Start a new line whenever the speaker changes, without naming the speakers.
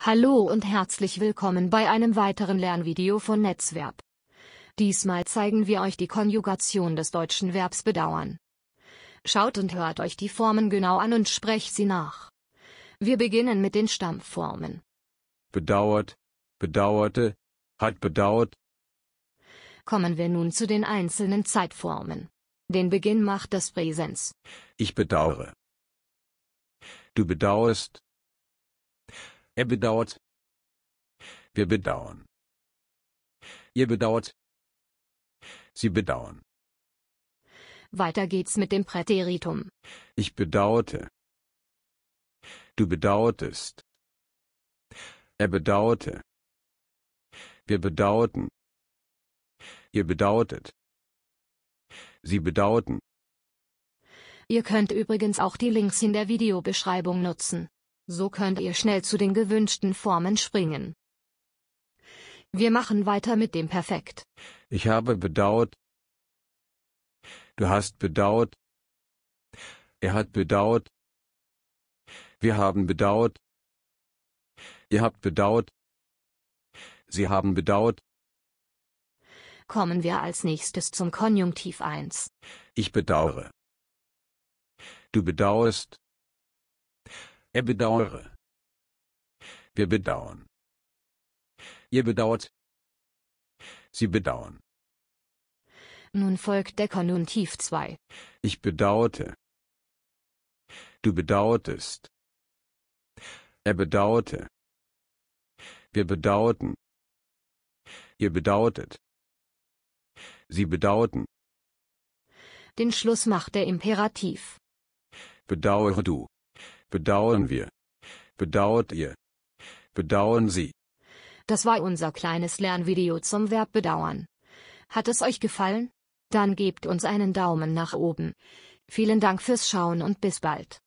Hallo und herzlich willkommen bei einem weiteren Lernvideo von Netzverb. Diesmal zeigen wir euch die Konjugation des deutschen Verbs bedauern. Schaut und hört euch die Formen genau an und sprecht sie nach. Wir beginnen mit den Stammformen.
Bedauert, bedauerte, hat bedauert.
Kommen wir nun zu den einzelnen Zeitformen. Den Beginn macht
das Präsens.
Ich bedauere. Du bedauerst,
er bedauert. Wir bedauern.
Ihr bedauert. Sie bedauern.
Weiter geht's mit dem Präteritum.
Ich bedauerte. Du bedauertest. Er bedauerte. Wir bedauerten. Ihr bedauertet. Sie bedauerten.
Ihr könnt übrigens auch die Links in der Videobeschreibung nutzen. So könnt ihr schnell zu den gewünschten Formen springen. Wir machen weiter mit dem Perfekt.
Ich habe bedauert. Du hast bedauert. Er hat bedauert. Wir haben bedauert. Ihr habt bedauert. Sie haben bedauert.
Kommen wir als nächstes zum Konjunktiv 1.
Ich bedauere. Du bedauerst. Er bedauere.
Wir bedauern. Ihr bedauert.
Sie bedauern.
Nun folgt der Konjunktiv 2.
Ich bedauerte. Du bedauertest.
Er bedauerte. Wir bedauerten. Ihr
bedauertet. Sie bedauerten.
Den Schluss macht der Imperativ.
Bedauere du. Bedauern wir. Bedauert ihr. Bedauern Sie.
Das war unser kleines Lernvideo zum Verb bedauern. Hat es euch gefallen? Dann gebt uns einen Daumen nach oben.
Vielen Dank fürs Schauen und bis bald.